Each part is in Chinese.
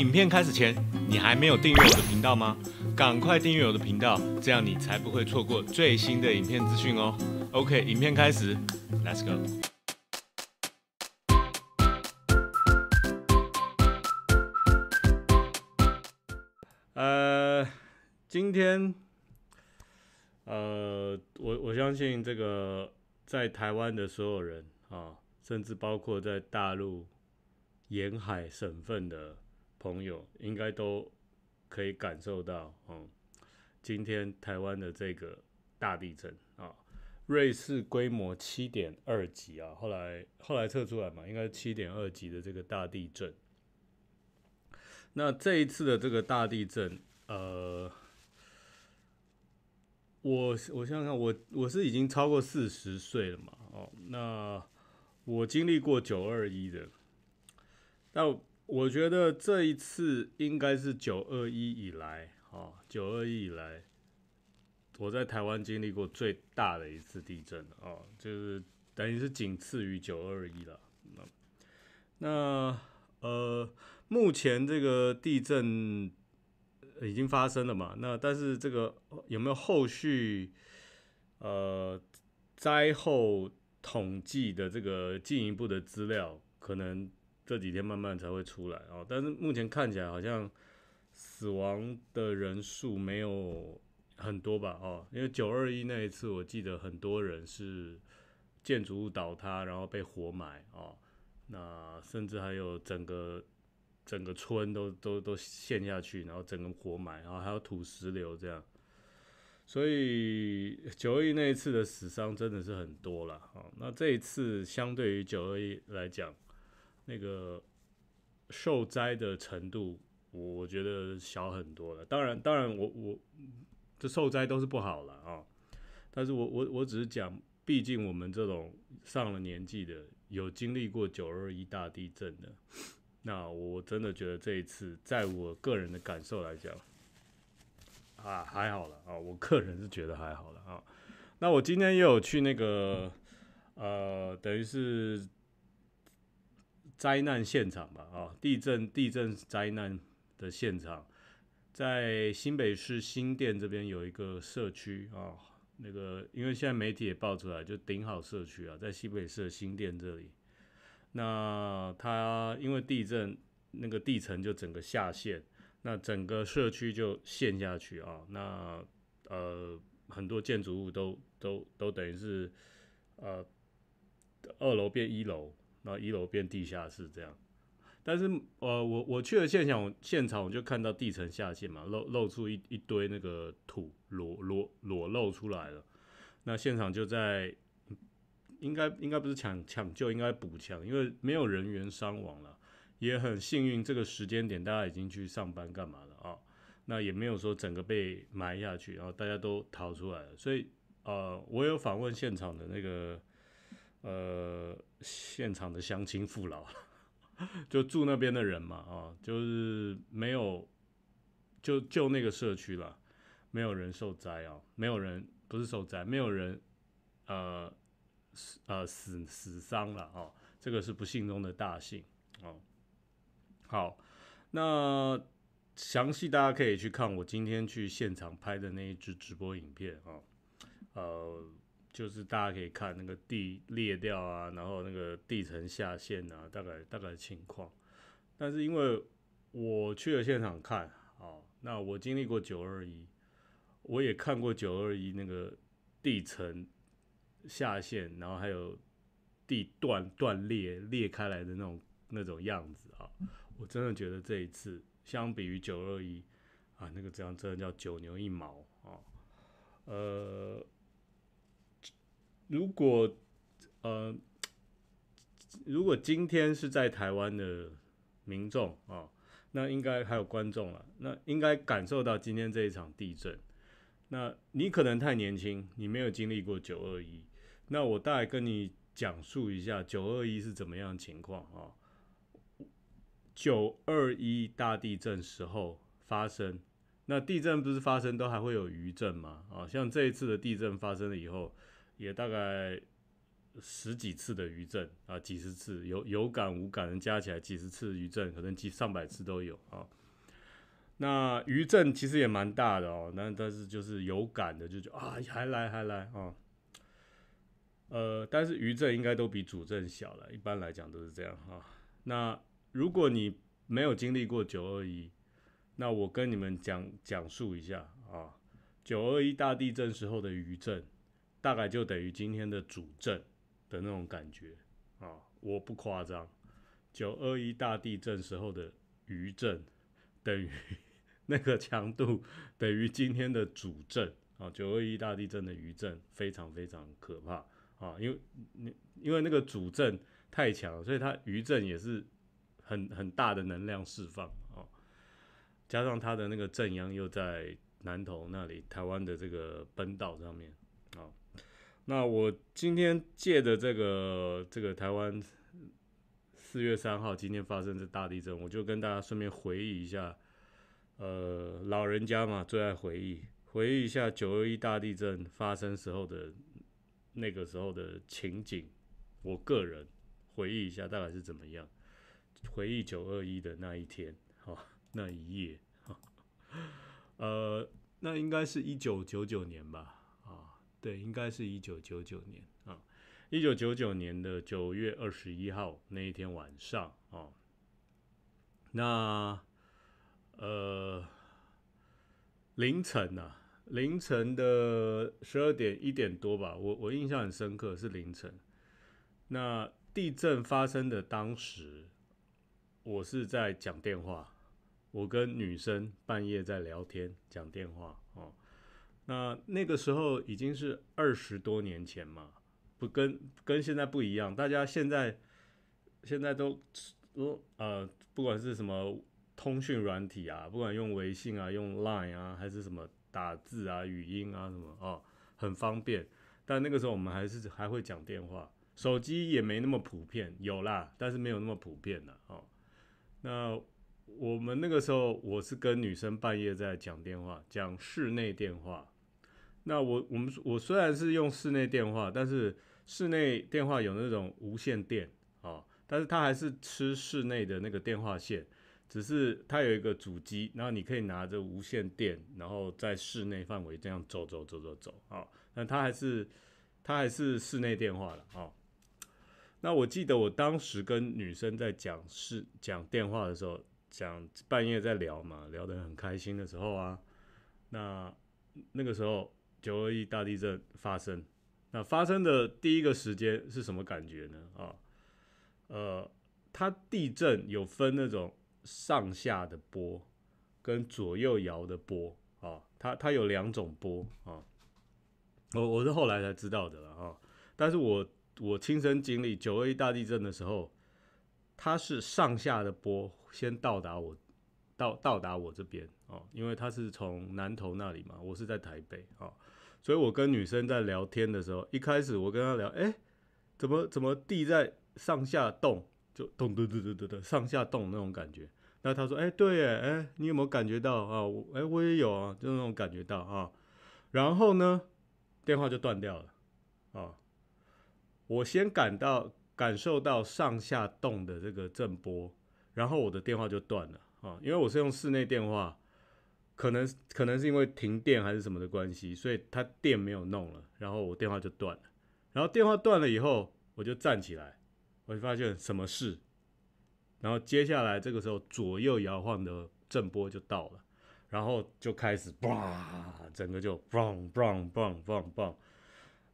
影片开始前，你还没有订阅我的频道吗？赶快订阅我的频道，这样你才不会错过最新的影片资讯哦。OK，影片开始，Let's go。呃，今天，呃，我我相信这个在台湾的所有人啊，甚至包括在大陆沿海省份的。朋友应该都可以感受到，嗯，今天台湾的这个大地震啊，瑞士规模七点二级啊，后来后来测出来嘛，应该是七点二级的这个大地震。那这一次的这个大地震，呃，我我想想，我我是已经超过四十岁了嘛，哦，那我经历过九二一的，到。我觉得这一次应该是九二一以来，哦，九二一以来，我在台湾经历过最大的一次地震，哦，就是等于是仅次于九二一了。那呃，目前这个地震已经发生了嘛？那但是这个有没有后续呃灾后统计的这个进一步的资料？可能。这几天慢慢才会出来哦，但是目前看起来好像死亡的人数没有很多吧？哦，因为九二一那一次，我记得很多人是建筑物倒塌，然后被活埋啊，那甚至还有整个整个村都都都陷下去，然后整个活埋，然后还有土石流这样，所以九二一那一次的死伤真的是很多了啊。那这一次相对于九二一来讲，那个受灾的程度，我觉得小很多了。当然，当然，我我这受灾都是不好了啊。但是我我我只是讲，毕竟我们这种上了年纪的，有经历过九二一大地震的，那我真的觉得这一次，在我个人的感受来讲，啊，还好了啊，我个人是觉得还好了啊。那我今天也有去那个，呃，等于是。灾难现场吧，啊，地震，地震灾难的现场，在新北市新店这边有一个社区啊，那个因为现在媒体也爆出来，就顶好社区啊，在新北市新店这里，那它因为地震，那个地层就整个下陷，那整个社区就陷下去啊，那呃，很多建筑物都都都等于是呃二楼变一楼。然后一楼变地下室这样，但是呃我我去了现场现场我就看到地层下陷嘛，露露出一一堆那个土裸裸裸露出来了，那现场就在应该应该不是抢抢救，应该补强，因为没有人员伤亡了，也很幸运这个时间点大家已经去上班干嘛了啊，那也没有说整个被埋下去，然后大家都逃出来了，所以呃我有访问现场的那个。呃，现场的乡亲父老，就住那边的人嘛，啊，就是没有，就就那个社区了，没有人受灾啊，没有人不是受灾，没有人，呃，死呃死死伤了啊，这个是不幸中的大幸哦。好，那详细大家可以去看我今天去现场拍的那一支直播影片啊，呃。就是大家可以看那个地裂掉啊，然后那个地层下陷啊，大概大概情况。但是因为我去了现场看啊，那我经历过九二一，我也看过九二一那个地层下陷，然后还有地段断裂裂开来的那种那种样子啊，我真的觉得这一次相比于九二一啊，那个这样真的叫九牛一毛啊，呃。如果呃，如果今天是在台湾的民众啊，那应该还有观众了。那应该感受到今天这一场地震。那你可能太年轻，你没有经历过九二一。那我大概跟你讲述一下九二一是怎么样的情况啊？九二一大地震时候发生，那地震不是发生都还会有余震吗？啊，像这一次的地震发生了以后。也大概十几次的余震啊，几十次有有感无感人加起来几十次余震，可能几上百次都有啊。那余震其实也蛮大的哦，那但是就是有感的就觉啊还来还来啊。呃，但是余震应该都比主震小了，一般来讲都是这样哈。那如果你没有经历过九二一，那我跟你们讲讲述一下啊，九二一大地震时候的余震。大概就等于今天的主震的那种感觉啊！我不夸张，九二一大地震时候的余震，等于 那个强度等于今天的主震啊！九二一大地震的余震非常非常可怕啊！因为因为那个主震太强所以它余震也是很很大的能量释放啊！加上它的那个震央又在南投那里，台湾的这个奔岛上面。那我今天借着这个这个台湾四月三号今天发生这大地震，我就跟大家顺便回忆一下，呃，老人家嘛最爱回忆，回忆一下九二一大地震发生时候的那个时候的情景。我个人回忆一下大概是怎么样，回忆九二一的那一天，哈，那一夜，呃，那应该是一九九九年吧。对，应该是一九九九年啊，一九九九年的九月二十一号那一天晚上啊，那呃凌晨啊，凌晨的十二点一点多吧，我我印象很深刻，是凌晨。那地震发生的当时，我是在讲电话，我跟女生半夜在聊天，讲电话。那那个时候已经是二十多年前嘛，不跟跟现在不一样。大家现在现在都呃，不管是什么通讯软体啊，不管用微信啊、用 Line 啊，还是什么打字啊、语音啊什么哦，很方便。但那个时候我们还是还会讲电话，手机也没那么普遍，有啦，但是没有那么普遍的哦。那我们那个时候，我是跟女生半夜在讲电话，讲室内电话。那我我们我虽然是用室内电话，但是室内电话有那种无线电啊，但是它还是吃室内的那个电话线，只是它有一个主机，然后你可以拿着无线电，然后在室内范围这样走走走走走啊。那它还是它还是室内电话了啊。那我记得我当时跟女生在讲室讲电话的时候。讲半夜在聊嘛，聊得很开心的时候啊，那那个时候九二一大地震发生，那发生的第一个时间是什么感觉呢？啊，呃，它地震有分那种上下的波跟左右摇的波啊，它它有两种波啊，我我是后来才知道的了啊，但是我我亲身经历九二一大地震的时候。它是上下的波先到达我，到到达我这边哦，因为它是从南投那里嘛，我是在台北哦，所以我跟女生在聊天的时候，一开始我跟她聊，哎，怎么怎么地在上下动，就咚咚咚咚咚咚上下动那种感觉，那她说，哎，对哎，哎，你有没有感觉到啊？哎，我也有啊，就那种感觉到啊，然后呢，电话就断掉了啊，我先赶到。感受到上下动的这个震波，然后我的电话就断了啊，因为我是用室内电话，可能可能是因为停电还是什么的关系，所以它电没有弄了，然后我电话就断了。然后电话断了以后，我就站起来，我就发现什么事。然后接下来这个时候左右摇晃的震波就到了，然后就开始嘣，整个就嘣嘣嘣嘣嘣。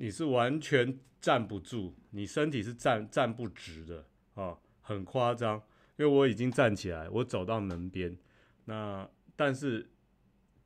你是完全站不住，你身体是站站不直的啊，很夸张。因为我已经站起来，我走到门边，那但是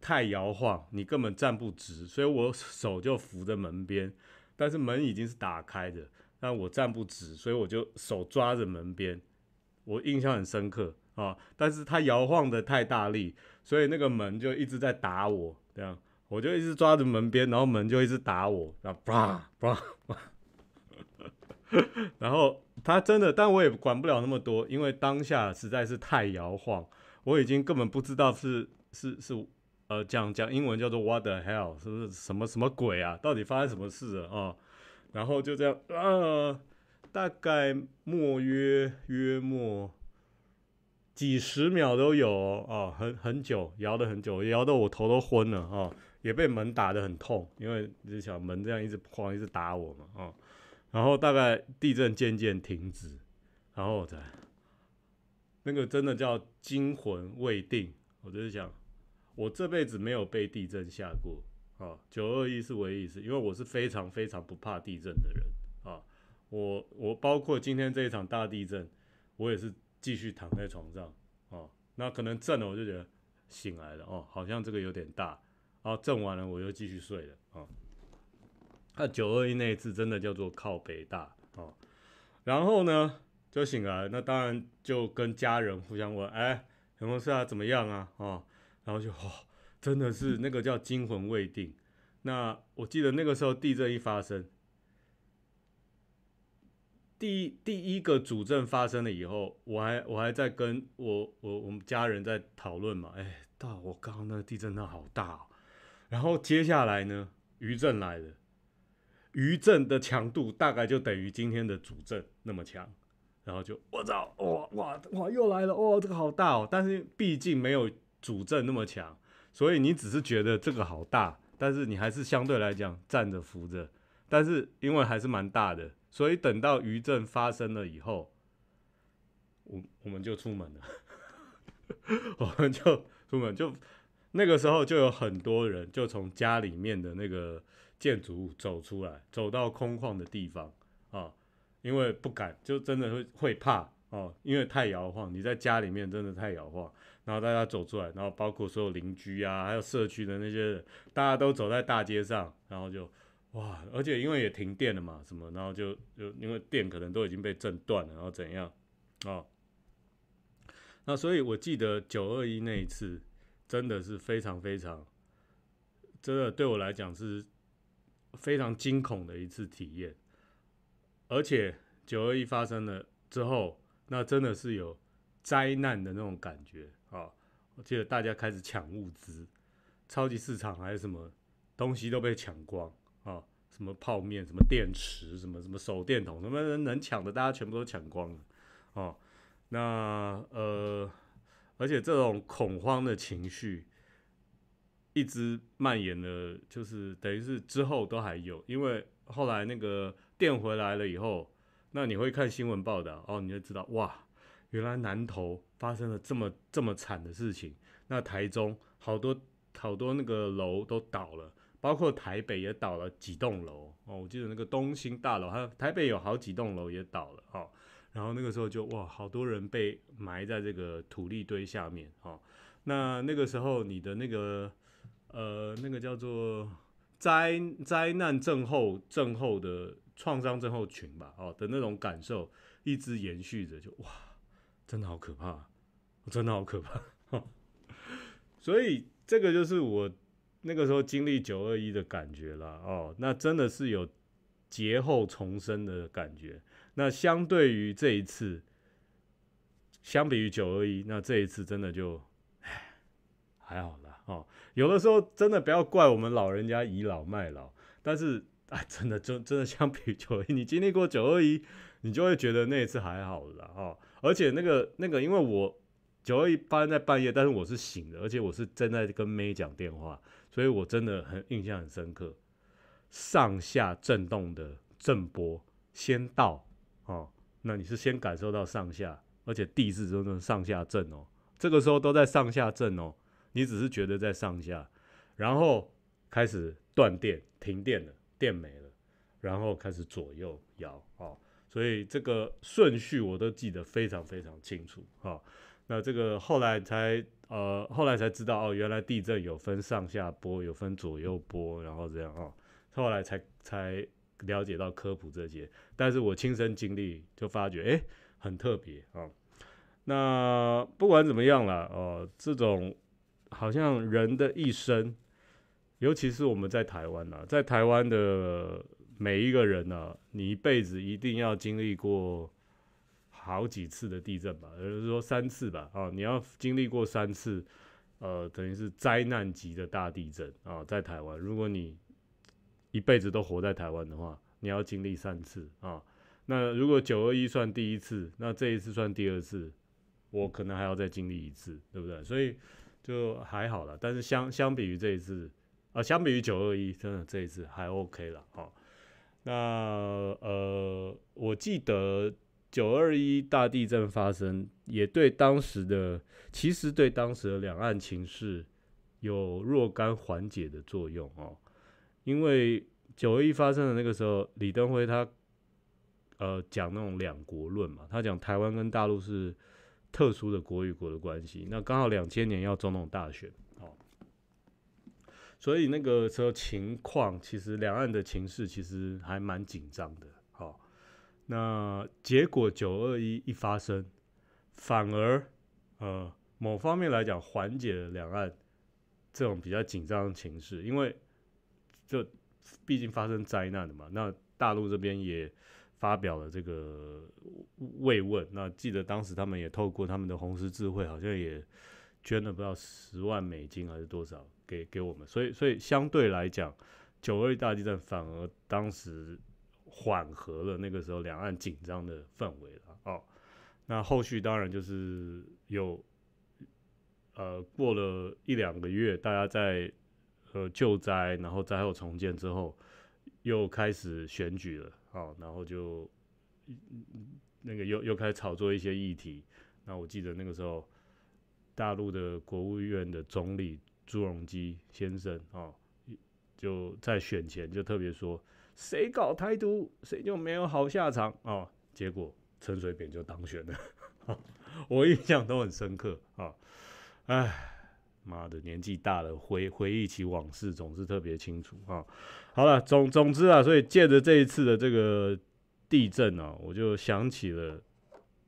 太摇晃，你根本站不直，所以我手就扶着门边。但是门已经是打开的，那我站不直，所以我就手抓着门边。我印象很深刻啊，但是它摇晃的太大力，所以那个门就一直在打我，这样。我就一直抓着门边，然后门就一直打我，然后啪啪，然后他真的，但我也管不了那么多，因为当下实在是太摇晃，我已经根本不知道是是是，呃，讲讲英文叫做 What the hell，是不是什么什么鬼啊？到底发生什么事啊？然后就这样，啊，大概莫约约莫几十秒都有哦很很久，摇了很久，摇得我头都昏了啊。也被门打得很痛，因为就想门这样一直晃，一直打我嘛，啊，然后大概地震渐渐停止，然后才那个真的叫惊魂未定，我就是想，我这辈子没有被地震吓过，哦，九二一是唯一一次，因为我是非常非常不怕地震的人，啊，我我包括今天这一场大地震，我也是继续躺在床上，哦，那可能震了我就觉得醒来了，哦，好像这个有点大。后震完了，我又继续睡了。啊，那九二一那一次真的叫做靠北大啊。然后呢，就醒来，那当然就跟家人互相问：“哎，没有事啊？怎么样啊？”啊，然后就，真的是那个叫惊魂未定。那我记得那个时候地震一发生，第第一个主震发生了以后，我还我还在跟我我我们家人在讨论嘛。哎，到我刚刚那个地震真的好大。然后接下来呢，余震来了，余震的强度大概就等于今天的主震那么强，然后就我操，哇哇哇，又来了，哇，这个好大哦！但是毕竟没有主震那么强，所以你只是觉得这个好大，但是你还是相对来讲站着扶着，但是因为还是蛮大的，所以等到余震发生了以后，我我们就出门了，我们就出门就。那个时候就有很多人就从家里面的那个建筑物走出来，走到空旷的地方啊，因为不敢，就真的会会怕哦，因为太摇晃，你在家里面真的太摇晃。然后大家走出来，然后包括所有邻居啊，还有社区的那些，人，大家都走在大街上，然后就哇，而且因为也停电了嘛，什么，然后就就因为电可能都已经被震断了，然后怎样啊？那所以我记得九二一那一次。真的是非常非常，真的对我来讲是非常惊恐的一次体验。而且九二一发生了之后，那真的是有灾难的那种感觉啊！我记得大家开始抢物资，超级市场还是什么东西都被抢光啊！什么泡面、什么电池、什么什么手电筒，什么能抢的大家全部都抢光了啊！那呃。而且这种恐慌的情绪一直蔓延了，就是等于是之后都还有，因为后来那个电回来了以后，那你会看新闻报道哦，你就知道哇，原来南投发生了这么这么惨的事情，那台中好多好多那个楼都倒了，包括台北也倒了几栋楼哦，我记得那个东兴大楼，它台北有好几栋楼也倒了哦。然后那个时候就哇，好多人被埋在这个土地堆下面哦。那那个时候你的那个呃，那个叫做灾灾难症候症候的创伤症候群吧，哦的那种感受一直延续着，就哇，真的好可怕，真的好可怕。所以这个就是我那个时候经历九二一的感觉了哦，那真的是有劫后重生的感觉。那相对于这一次，相比于九二一，那这一次真的就，哎，还好啦。哦。有的时候真的不要怪我们老人家倚老卖老，但是啊，真的真真的相比于二一，你经历过九二一，你就会觉得那一次还好了哈。而且那个那个，因为我九二一发生在半夜，但是我是醒的，而且我是正在跟妹讲电话，所以我真的很印象很深刻，上下震动的震波先到。哦，那你是先感受到上下，而且地是真的上下震哦。这个时候都在上下震哦，你只是觉得在上下，然后开始断电、停电了，电没了，然后开始左右摇。哦，所以这个顺序我都记得非常非常清楚。哈，那这个后来才呃，后来才知道哦，原来地震有分上下波，有分左右波，然后这样哦。后来才才。了解到科普这些，但是我亲身经历就发觉，哎，很特别啊。那不管怎么样了，哦，这种好像人的一生，尤其是我们在台湾呐，在台湾的每一个人呢，你一辈子一定要经历过好几次的地震吧，也就是说三次吧，啊，你要经历过三次，呃，等于是灾难级的大地震啊，在台湾，如果你。一辈子都活在台湾的话，你要经历三次啊。那如果九二一算第一次，那这一次算第二次，我可能还要再经历一次，对不对？所以就还好了。但是相相比于这一次，啊，相比于九二一，真的这一次还 OK 了啊。那呃，我记得九二一大地震发生，也对当时的其实对当时的两岸情势有若干缓解的作用哦。因为九二一发生的那个时候，李登辉他，呃，讲那种两国论嘛，他讲台湾跟大陆是特殊的国与国的关系。那刚好两千年要做那种大选，哦，所以那个时候情况，其实两岸的情势其实还蛮紧张的，哦，那结果九二一一发生，反而呃某方面来讲缓解了两岸这种比较紧张的情势，因为。就毕竟发生灾难的嘛，那大陆这边也发表了这个慰问。那记得当时他们也透过他们的红十字会，好像也捐了不知道十万美金还是多少给给我们。所以，所以相对来讲，九二大地震反而当时缓和了那个时候两岸紧张的氛围了。哦，那后续当然就是有。呃过了一两个月，大家在。呃，救灾，然后灾后重建之后，又开始选举了啊，然后就那个又又开始炒作一些议题。那我记得那个时候，大陆的国务院的总理朱镕基先生啊，就在选前就特别说，谁搞台独，谁就没有好下场啊。结果陈水扁就当选了，我印象都很深刻啊，哎。妈的，年纪大了，回回忆起往事总是特别清楚啊。好了，总总之啊，所以借着这一次的这个地震呢，我就想起了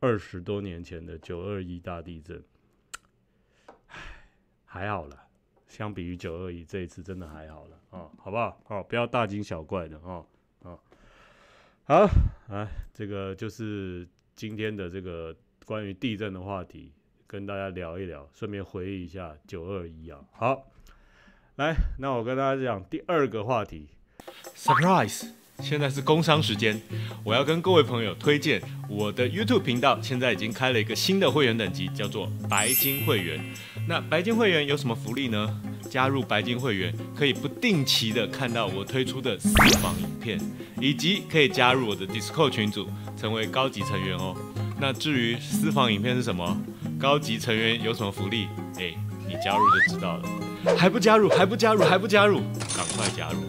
二十多年前的九二一大地震。还好了，相比于九二一，这一次真的还好了啊，好不好？好，不要大惊小怪的啊啊。好，哎，这个就是今天的这个关于地震的话题。跟大家聊一聊，顺便回忆一下九二一啊。好，来，那我跟大家讲第二个话题。Surprise！现在是工商时间，我要跟各位朋友推荐我的 YouTube 频道，现在已经开了一个新的会员等级，叫做白金会员。那白金会员有什么福利呢？加入白金会员可以不定期的看到我推出的私房影片，以及可以加入我的 Discord 群组，成为高级成员哦。那至于私房影片是什么？高级成员有什么福利？哎，你加入就知道了。还不加入？还不加入？还不加入？赶快加入！